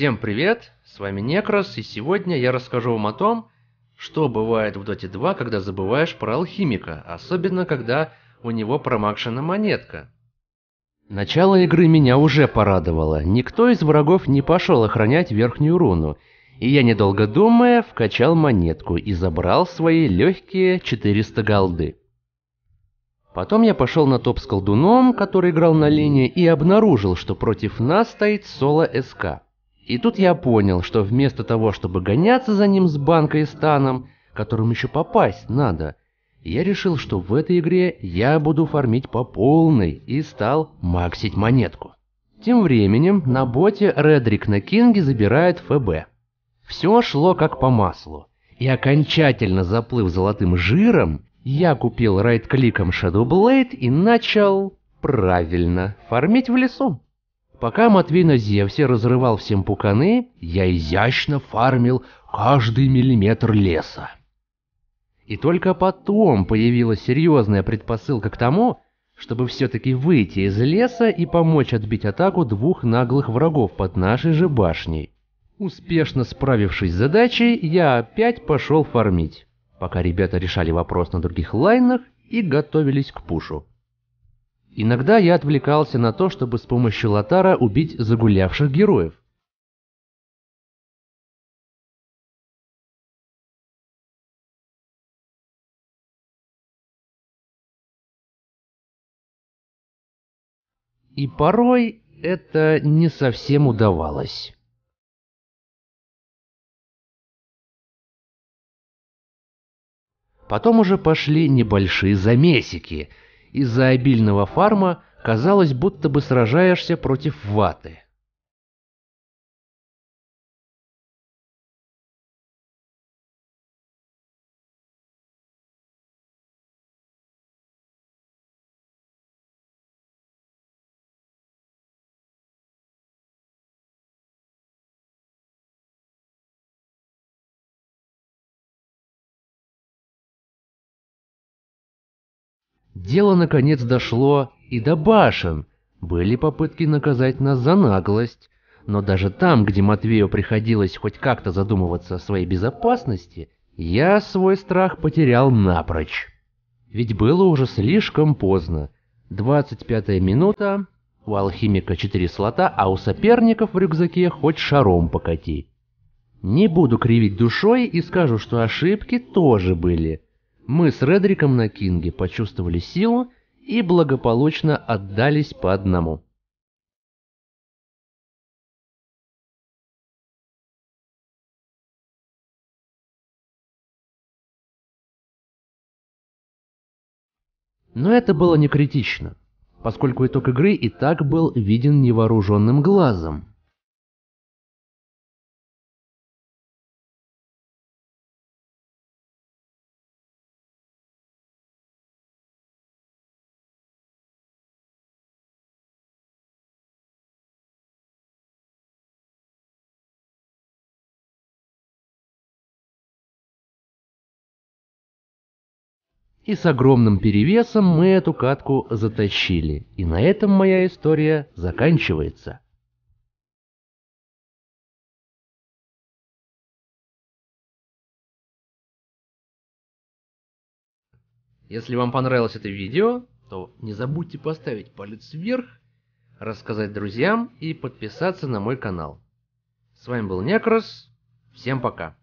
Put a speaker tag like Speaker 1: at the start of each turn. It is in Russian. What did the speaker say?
Speaker 1: Всем привет, с вами Некрос, и сегодня я расскажу вам о том, что бывает в Доте 2, когда забываешь про алхимика, особенно когда у него промакшена монетка. Начало игры меня уже порадовало, никто из врагов не пошел охранять верхнюю руну, и я, недолго думая, вкачал монетку и забрал свои легкие 400 голды. Потом я пошел на топ с колдуном, который играл на линии, и обнаружил, что против нас стоит соло СК. И тут я понял, что вместо того, чтобы гоняться за ним с банкой и станом, которым еще попасть надо, я решил, что в этой игре я буду фармить по полной и стал максить монетку. Тем временем на боте Редрик на Кинге забирает ФБ. Все шло как по маслу. И окончательно заплыв золотым жиром, я купил райт-кликом Shadowblade и начал, правильно, фармить в лесу. Пока Матвей на Зевсе разрывал всем пуканы, я изящно фармил каждый миллиметр леса. И только потом появилась серьезная предпосылка к тому, чтобы все-таки выйти из леса и помочь отбить атаку двух наглых врагов под нашей же башней. Успешно справившись с задачей, я опять пошел фармить, пока ребята решали вопрос на других лайнах и готовились к пушу.
Speaker 2: Иногда я отвлекался на то, чтобы с помощью лотара убить загулявших героев. И порой это не совсем удавалось. Потом уже пошли небольшие замесики — из-за обильного фарма казалось, будто бы сражаешься против ваты. Дело наконец дошло
Speaker 1: и до башен. Были попытки наказать нас за наглость, но даже там, где Матвею приходилось хоть как-то задумываться о своей безопасности, я свой страх потерял напрочь. Ведь было уже слишком поздно. 25 минута, у алхимика 4 слота, а у соперников в рюкзаке хоть шаром покати. Не буду кривить душой и скажу, что ошибки тоже были. Мы с Редриком на Кинге почувствовали силу и благополучно
Speaker 2: отдались по одному. Но это было не критично, поскольку итог игры и так был виден невооруженным глазом. И с огромным перевесом мы эту катку затащили. И на этом моя история заканчивается. Если вам понравилось это видео, то не забудьте
Speaker 1: поставить палец вверх, рассказать друзьям и подписаться на мой канал.
Speaker 2: С вами был Некрас. Всем пока.